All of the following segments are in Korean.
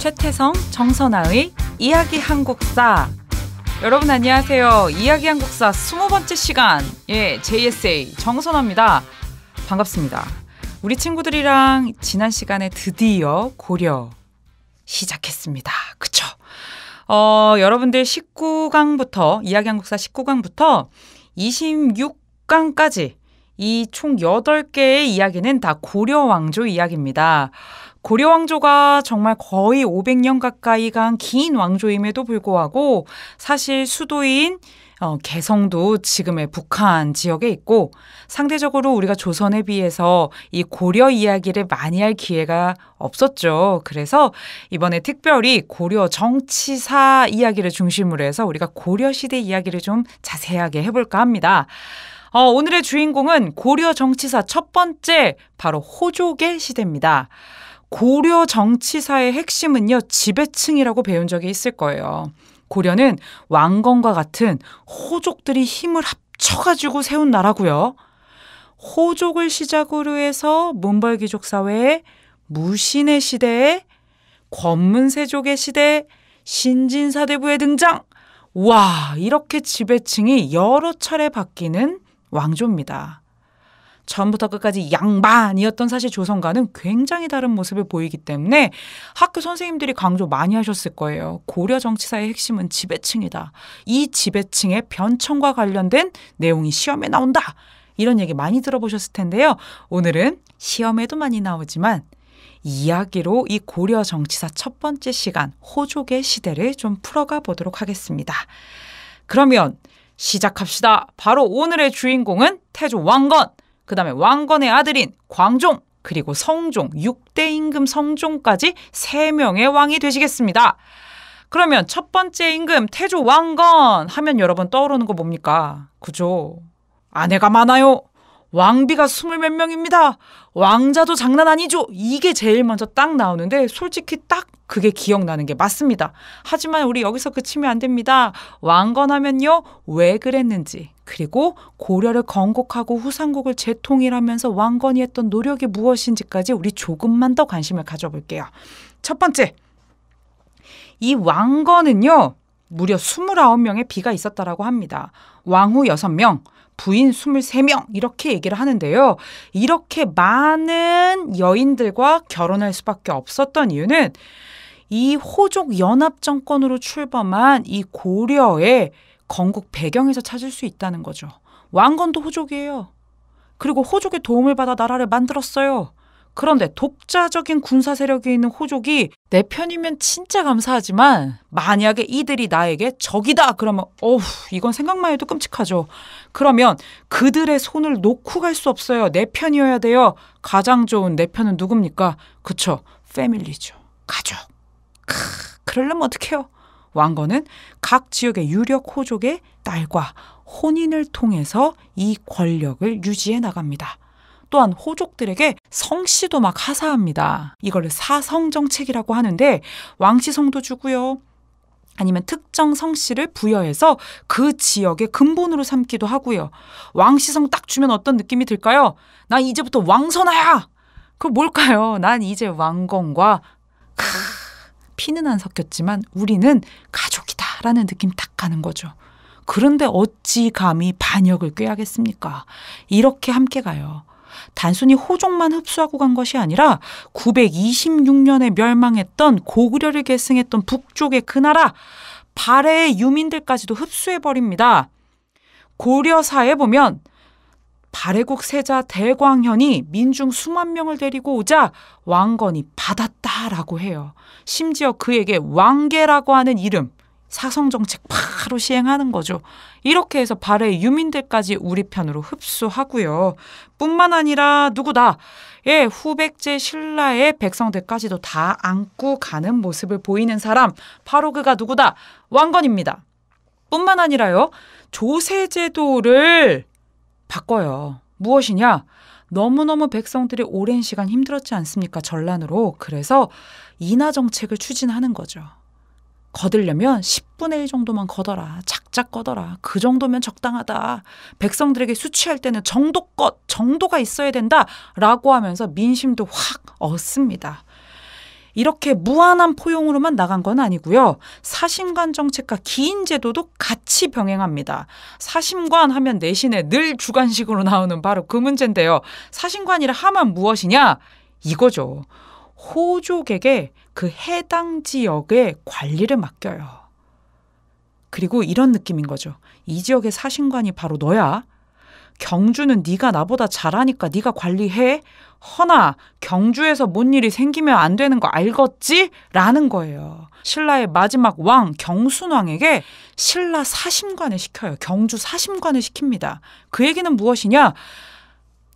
최태성, 정선아의 이야기 한국사. 여러분 안녕하세요. 이야기 한국사 20번째 시간. 예, JSA 정선아입니다. 반갑습니다. 우리 친구들이랑 지난 시간에 드디어 고려 시작했습니다. 그쵸? 어, 여러분들 19강부터, 이야기 한국사 19강부터 26강까지 이 총 8개의 이야기는 다 고려 왕조 이야기입니다. 고려 왕조가 정말 거의 500년 가까이 간 긴 왕조임에도 불구하고 사실 수도인 어, 개성도 지금의 북한 지역에 있고 상대적으로 우리가 조선에 비해서 이 고려 이야기를 많이 할 기회가 없었죠. 그래서 이번에 특별히 고려 정치사 이야기를 중심으로 해서 우리가 고려 시대 이야기를 좀 자세하게 해볼까 합니다. 어, 오늘의 주인공은 고려 정치사 첫 번째 바로 호족의 시대입니다. 고려 정치사의 핵심은요, 지배층이라고 배운 적이 있을 거예요. 고려는 왕건과 같은 호족들이 힘을 합쳐가지고 세운 나라고요. 호족을 시작으로 해서 문벌귀족 사회에 무신의 시대에 권문세족의 시대에 신진사대부의 등장! 와, 이렇게 지배층이 여러 차례 바뀌는 왕조입니다. 전부터 끝까지 양반이었던 사실 조선과는 굉장히 다른 모습을 보이기 때문에 학교 선생님들이 강조 많이 하셨을 거예요. 고려 정치사의 핵심은 지배층이다. 이 지배층의 변천과 관련된 내용이 시험에 나온다. 이런 얘기 많이 들어보셨을 텐데요. 오늘은 시험에도 많이 나오지만 이야기로 이 고려 정치사 첫 번째 시간 호족의 시대를 좀 풀어가 보도록 하겠습니다. 그러면 시작합시다. 바로 오늘의 주인공은 태조 왕건 그 다음에 왕건의 아들인 광종, 그리고 성종, 6대 임금 성종까지 3명의 왕이 되시겠습니다. 그러면 첫 번째 임금 태조 왕건 하면 여러분 떠오르는 거 뭡니까? 그죠? 아내가 많아요. 왕비가 스물 몇 명입니다. 왕자도 장난 아니죠. 이게 제일 먼저 딱 나오는데 솔직히 딱 그게 기억나는 게 맞습니다. 하지만 우리 여기서 그치면 안 됩니다. 왕건하면요. 왜 그랬는지 그리고 고려를 건국하고 후삼국을 재통일하면서 왕건이 했던 노력이 무엇인지까지 우리 조금만 더 관심을 가져볼게요. 첫 번째. 이 왕건은요. 무려 스물아홉 명의 비가 있었다라고 합니다. 왕후 여섯 명 부인 23명 이렇게 얘기를 하는데요. 이렇게 많은 여인들과 결혼할 수밖에 없었던 이유는 이 호족 연합 정권으로 출범한 이 고려의 건국 배경에서 찾을 수 있다는 거죠. 왕건도 호족이에요. 그리고 호족의 도움을 받아 나라를 만들었어요. 그런데 독자적인 군사 세력에 있는 호족이 내 편이면 진짜 감사하지만 만약에 이들이 나에게 적이다 그러면 어우 이건 생각만 해도 끔찍하죠. 그러면 그들의 손을 놓고 갈 수 없어요. 내 편이어야 돼요. 가장 좋은 내 편은 누굽니까? 그쵸? 패밀리죠. 가족. 크, 그럴려면 어떡해요? 왕건은 각 지역의 유력 호족의 딸과 혼인을 통해서 이 권력을 유지해 나갑니다. 또한 호족들에게 성씨도 막 하사합니다. 이걸 사성 정책이라고 하는데 왕씨성도 주고요. 아니면 특정 성씨를 부여해서 그 지역의 근본으로 삼기도 하고요. 왕씨성 딱 주면 어떤 느낌이 들까요? 나 이제부터 왕선아야! 그 뭘까요? 난 이제 왕건과 크, 피는 안 섞였지만 우리는 가족이다라는 느낌 딱 가는 거죠. 그런데 어찌 감히 반역을 꾀하겠습니까? 이렇게 함께 가요. 단순히 호족만 흡수하고 간 것이 아니라 926년에 멸망했던 고구려를 계승했던 북쪽의 그 나라 발해의 유민들까지도 흡수해버립니다. 고려사에 보면 발해국 세자 대광현이 민중 수만 명을 데리고 오자 왕건이 받았다라고 해요. 심지어 그에게 왕계라고 하는 이름, 사성정책 바로 시행하는 거죠. 이렇게 해서 발의 유민들까지 우리 편으로 흡수하고요. 뿐만 아니라 누구다. 예, 후백제 신라의 백성들까지도 다 안고 가는 모습을 보이는 사람 바로 그가 누구다. 왕건입니다. 뿐만 아니라요. 조세 제도를 바꿔요. 무엇이냐? 너무너무 백성들이 오랜 시간 힘들었지 않습니까? 전란으로. 그래서 인하 정책을 추진하는 거죠. 걷으려면 10분의 1 정도만 걷어라 작작 걷어라그 정도면 적당하다. 백성들에게 수치할 때는 정도껏, 정도가 있어야 된다. 라고 하면서 민심도 확 얻습니다. 이렇게 무한한 포용으로만 나간 건 아니고요. 사심관 정책과 기인 제도도 같이 병행합니다. 사심관 하면 내신에 늘 주관식으로 나오는 바로 그 문제인데요. 사심관이라 하면 무엇이냐? 이거죠. 호족에게 그 해당 지역의 관리를 맡겨요. 그리고 이런 느낌인 거죠. 이 지역의 사신관이 바로 너야. 경주는 네가 나보다 잘하니까 네가 관리해. 허나 경주에서 뭔 일이 생기면 안 되는 거 알겠지? 라는 거예요. 신라의 마지막 왕 경순왕에게 신라 사심관을 시켜요. 경주 사심관을 시킵니다. 그 얘기는 무엇이냐?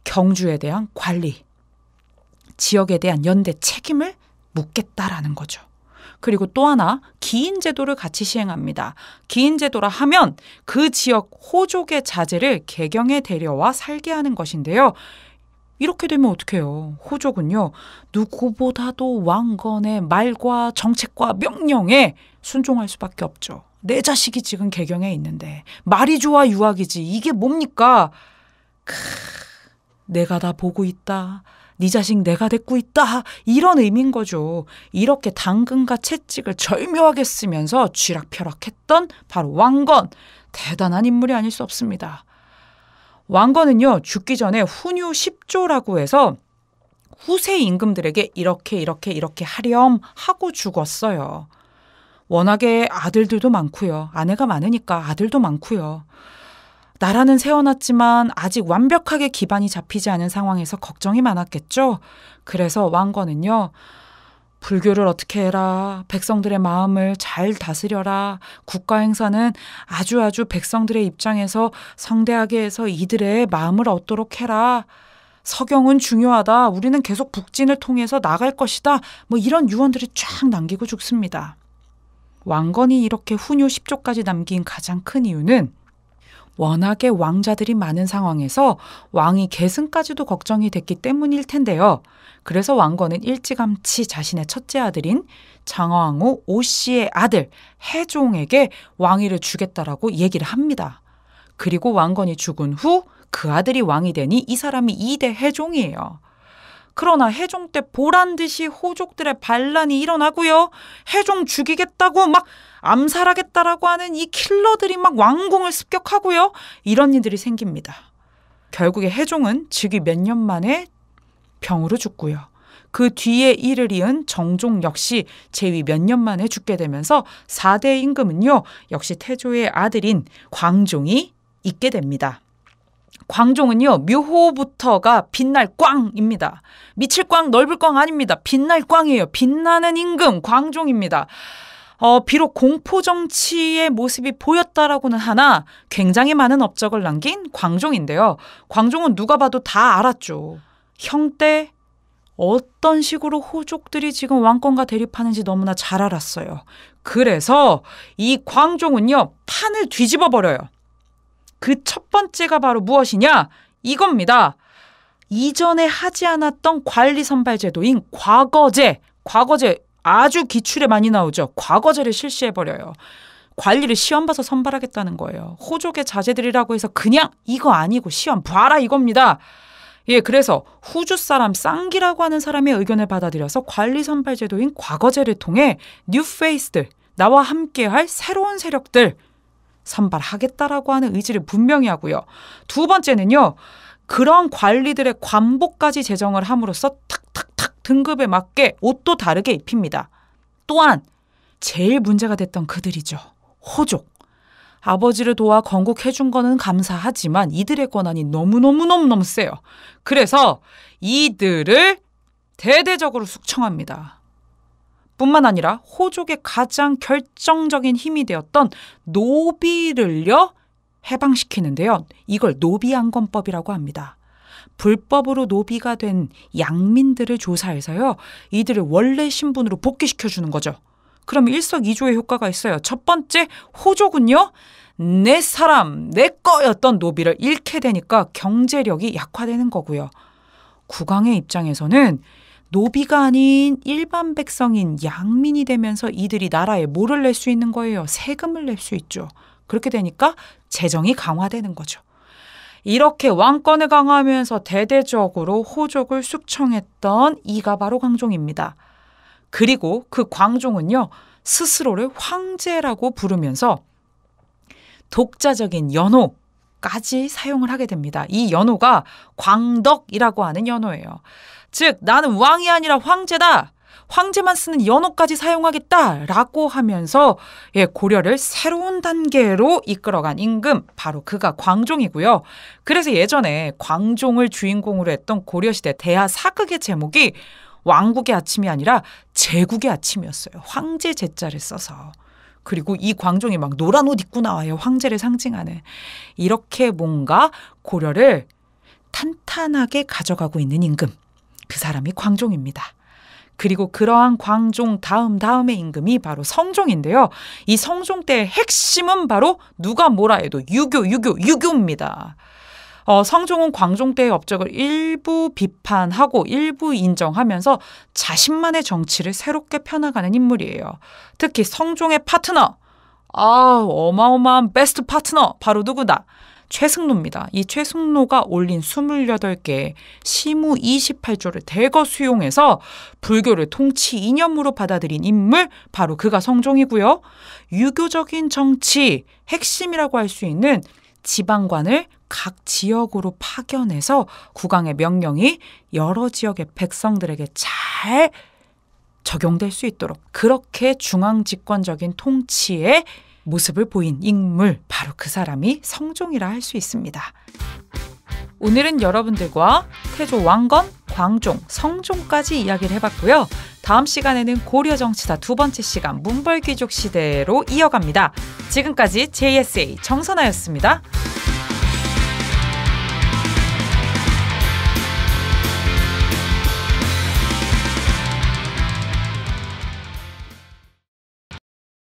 경주에 대한 관리. 지역에 대한 연대 책임을 묻겠다라는 거죠. 그리고 또 하나 기인 제도를 같이 시행합니다. 기인 제도라 하면 그 지역 호족의 자제를 개경에 데려와 살게 하는 것인데요. 이렇게 되면 어떡해요. 호족은요. 누구보다도 왕건의 말과 정책과 명령에 순종할 수밖에 없죠. 내 자식이 지금 개경에 있는데 말이 좋아 유학이지 이게 뭡니까? 크, 내가 다 보고 있다. 네 자식 내가 데리고 있다 이런 의미인 거죠. 이렇게 당근과 채찍을 절묘하게 쓰면서 쥐락펴락했던 바로 왕건 대단한 인물이 아닐 수 없습니다. 왕건은요 죽기 전에 훈유 10조라고 해서 후세 임금들에게 이렇게 이렇게 이렇게 하렴 하고 죽었어요. 워낙에 아들들도 많고요. 아내가 많으니까 아들도 많고요. 나라는 세워놨지만 아직 완벽하게 기반이 잡히지 않은 상황에서 걱정이 많았겠죠. 그래서 왕건은요. 불교를 어떻게 해라, 백성들의 마음을 잘 다스려라, 국가 행사는 아주 아주 백성들의 입장에서 성대하게 해서 이들의 마음을 얻도록 해라. 서경은 중요하다. 우리는 계속 북진을 통해서 나갈 것이다. 뭐 이런 유언들이 쫙 남기고 죽습니다. 왕건이 이렇게 훈유 10조까지 남긴 가장 큰 이유는 워낙에 왕자들이 많은 상황에서 왕이 계승까지도 걱정이 됐기 때문일 텐데요. 그래서 왕건은 일찌감치 자신의 첫째 아들인 장화왕후 오씨의 아들 해종에게 왕위를 주겠다라고 얘기를 합니다. 그리고 왕건이 죽은 후 그 아들이 왕이 되니 이 사람이 이대 해종이에요. 그러나 해종 때 보란 듯이 호족들의 반란이 일어나고요. 해종 죽이겠다고 막 암살하겠다라고 하는 이 킬러들이 막 왕궁을 습격하고요. 이런 일들이 생깁니다. 결국에 해종은 즉위 몇 년 만에 병으로 죽고요. 그 뒤에 이를 이은 정종 역시 재위몇 년 만에 죽게 되면서 4대 임금은요, 역시 태조의 아들인 광종이 있게 됩니다. 광종은요, 묘호부터가 빛날 꽝입니다. 미칠 꽝, 넓을 꽝 아닙니다. 빛날 꽝이에요. 빛나는 임금, 광종입니다. 어, 비록 공포 정치의 모습이 보였다라고는 하나 굉장히 많은 업적을 남긴 광종인데요. 광종은 누가 봐도 다 알았죠. 형 때 어떤 식으로 호족들이 지금 왕권과 대립하는지 너무나 잘 알았어요. 그래서 이 광종은요, 판을 뒤집어 버려요. 그첫 번째가 바로 무엇이냐? 이겁니다. 이전에 하지 않았던 관리 선발 제도인 과거제, 과거제 아주 기출에 많이 나오죠. 과거제를 실시해 버려요. 관리를 시험 봐서 선발하겠다는 거예요. 호족의 자제들이라고 해서 그냥 이거 아니고 시험 봐라 이겁니다. 예, 그래서 후주 사람 쌍기라고 하는 사람의 의견을 받아들여서 관리 선발 제도인 과거제를 통해 뉴페이스들 나와 함께할 새로운 세력들 선발하겠다라고 하는 의지를 분명히 하고요. 두 번째는요. 그런 관리들의 관복까지 제정을 함으로써 탁탁탁 등급에 맞게 옷도 다르게 입힙니다. 또한 제일 문제가 됐던 그들이죠. 호족. 아버지를 도와 건국해준 거는 감사하지만 이들의 권한이 너무너무너무너무 세요. 그래서 이들을 대대적으로 숙청합니다. 뿐만 아니라 호족의 가장 결정적인 힘이 되었던 노비를요 해방시키는데요. 이걸 노비안건법이라고 합니다. 불법으로 노비가 된 양민들을 조사해서요. 이들을 원래 신분으로 복귀시켜주는 거죠. 그럼 일석이조의 효과가 있어요. 첫 번째, 호족은요. 내 사람, 내 거였던 노비를 잃게 되니까 경제력이 약화되는 거고요. 국왕의 입장에서는 노비가 아닌 일반 백성인 양민이 되면서 이들이 나라에 뭐를 낼 수 있는 거예요? 세금을 낼 수 있죠. 그렇게 되니까 재정이 강화되는 거죠. 이렇게 왕권을 강화하면서 대대적으로 호족을 숙청했던 이가 바로 광종입니다. 그리고 그 광종은요, 스스로를 황제라고 부르면서 독자적인 연호, 까지 사용을 하게 됩니다. 이 연호가 광덕이라고 하는 연호예요. 즉, 나는 왕이 아니라 황제다! 황제만 쓰는 연호까지 사용하겠다라고 하면서 예, 고려를 새로운 단계로 이끌어간 임금 바로 그가 광종이고요. 그래서 예전에 광종을 주인공으로 했던 고려시대 대하 사극의 제목이 왕국의 아침이 아니라 제국의 아침이었어요. 황제 제자를 써서. 그리고 이 광종이 막 노란 옷 입고 나와요. 황제를 상징하는. 이렇게 뭔가 고려를 탄탄하게 가져가고 있는 임금. 그 사람이 광종입니다. 그리고 그러한 광종 다음 다음의 임금이 바로 성종인데요. 이 성종 때의 핵심은 바로 누가 뭐라 해도 유교, 유교, 유교입니다. 어, 성종은 광종때의 업적을 일부 비판하고 일부 인정하면서 자신만의 정치를 새롭게 펴나가는 인물이에요. 특히 성종의 파트너, 아 어마어마한 베스트 파트너 바로 누구다? 최승로입니다. 이 최승로가 올린 28개의 시무 28조를 대거 수용해서 불교를 통치 이념으로 받아들인 인물 바로 그가 성종이고요. 유교적인 정치 핵심이라고 할 수 있는 지방관을 각 지역으로 파견해서 국왕의 명령이 여러 지역의 백성들에게 잘 적용될 수 있도록 그렇게 중앙 집권적인 통치의 모습을 보인 인물 바로 그 사람이 성종이라 할 수 있습니다. 오늘은 여러분들과 태조 왕건, 광종, 성종까지 이야기를 해봤고요. 다음 시간에는 고려 정치사 두 번째 시간 문벌귀족 시대로 이어갑니다. 지금까지 JSA 정선아였습니다.